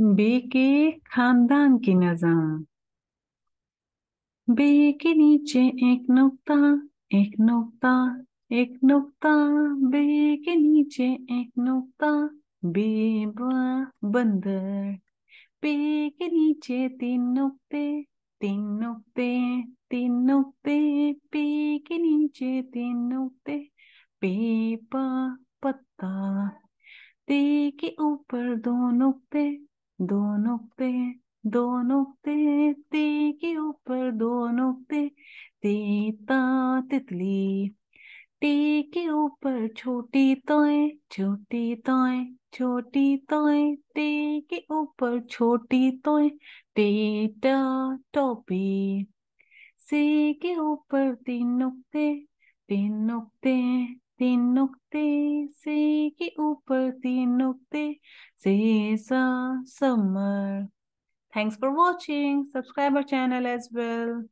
बे के खानदान की नजम बे के नीचे एक नुक्ता एक नुक्ता एक नुक्ता बे के नीचे एक नुक्ता बेबा बंदर बे के नीचे तीन नुक्ते तीन नुक्ते तीन नुक्ते पे के नीचे तीन नुक्ते पेपा पत्ता ते के ऊपर दो नुक्ते दो नुक्ते दो नुक्ते ते के ऊपर दो नुक्ते ता तितली टे के ऊपर छोटी तोए छोटी तोए छोटी तोए टे के ऊपर छोटी तोए तोय टेटा टोपी से के ऊपर तीन नुक्ते तीन नुक्ते तीन नुक्ते से के ऊपर तीन नुक्ते This summer. Thanks for watching. Subscribe our channel as well.